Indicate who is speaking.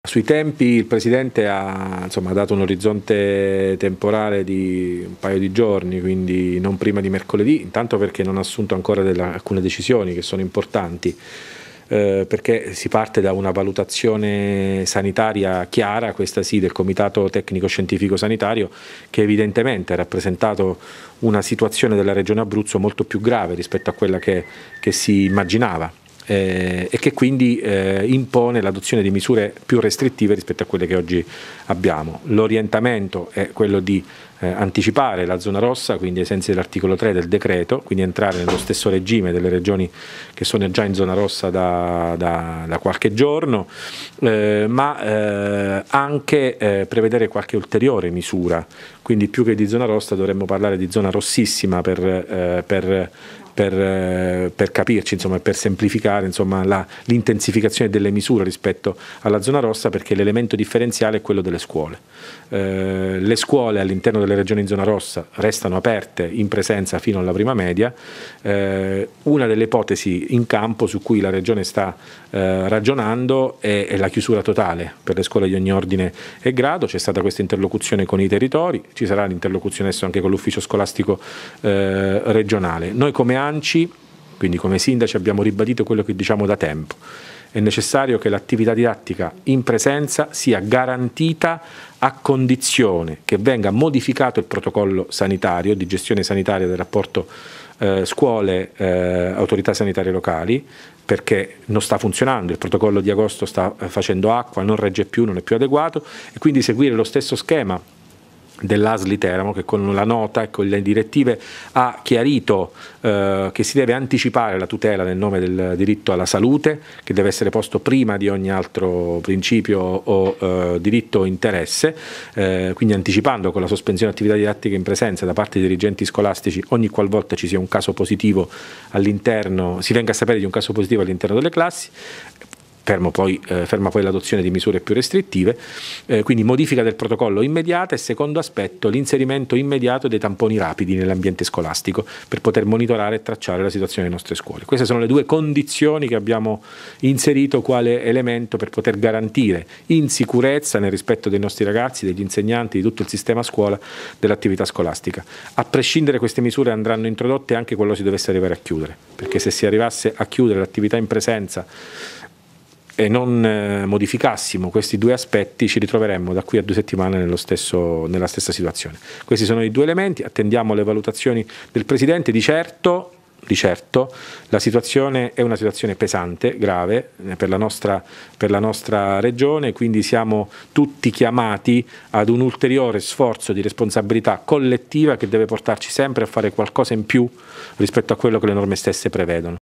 Speaker 1: Sui tempi il Presidente ha insomma, dato un orizzonte temporale di un paio di giorni, quindi non prima di mercoledì, intanto perché non ha assunto ancora della, alcune decisioni che sono importanti, eh, perché si parte da una valutazione sanitaria chiara, questa sì, del Comitato Tecnico Scientifico Sanitario, che evidentemente ha rappresentato una situazione della Regione Abruzzo molto più grave rispetto a quella che, che si immaginava eh, e che quindi eh, impone l'adozione di misure più restrittive rispetto a quelle che oggi abbiamo. L'orientamento è quello di eh, anticipare la zona rossa, quindi ai sensi dell'articolo 3 del decreto, quindi entrare nello stesso regime delle regioni che sono già in zona rossa da, da, da qualche giorno, eh, ma eh, anche eh, prevedere qualche ulteriore misura, quindi più che di zona rossa dovremmo parlare di zona rossissima per, eh, per per, eh, per capirci, e per semplificare insomma, la, l'intensificazione delle misure rispetto alla zona rossa perché l'elemento differenziale è quello delle scuole. Eh, le scuole all'interno delle regioni in zona rossa restano aperte in presenza fino alla prima media. Eh, una delle ipotesi in campo su cui la regione sta eh, ragionando è, è, la chiusura totale per le scuole di ogni ordine e grado. C'è stata questa interlocuzione con i territori, ci sarà l'interlocuzione adesso anche con l'ufficio scolastico eh, regionale. Noi come lanci, quindi come sindaci abbiamo ribadito quello che diciamo da tempo. È necessario che l'attività didattica in presenza sia garantita a condizione che venga modificato il protocollo sanitario di gestione sanitaria del rapporto eh, scuole, eh, autorità sanitarie locali, perché non sta funzionando, il protocollo di agosto sta eh, facendo acqua, non regge più, non è più adeguato e quindi seguire lo stesso schema dell'Asli Teramo che con la nota e con le direttive ha chiarito eh, che si deve anticipare la tutela nel nome del diritto alla salute che deve essere posto prima di ogni altro principio o eh, diritto o interesse, eh, quindi anticipando con la sospensione attività didattiche in presenza da parte dei dirigenti scolastici ogni qualvolta ci sia un caso positivo all'interno, si venga a sapere di un caso positivo all'interno delle classi, poi, eh, ferma poi l'adozione di misure più restrittive, eh, quindi modifica del protocollo immediata e secondo aspetto l'inserimento immediato dei tamponi rapidi nell'ambiente scolastico per poter monitorare e tracciare la situazione delle nostre scuole. Queste sono le due condizioni che abbiamo inserito quale elemento per poter garantire in sicurezza nel rispetto dei nostri ragazzi, degli insegnanti, di tutto il sistema scuola dell'attività scolastica. A prescindere queste misure andranno introdotte anche quando si dovesse arrivare a chiudere, perché se si arrivasse a chiudere l'attività in presenza e non eh, modificassimo questi due aspetti ci ritroveremmo da qui a due settimane stesso, nella stessa situazione. Questi sono i due elementi, attendiamo le valutazioni del Presidente, di certo, di certo la situazione è una situazione pesante, grave eh, per la, nostra, per la nostra regione, quindi siamo tutti chiamati ad un ulteriore sforzo di responsabilità collettiva che deve portarci sempre a fare qualcosa in più rispetto a quello che le norme stesse prevedono.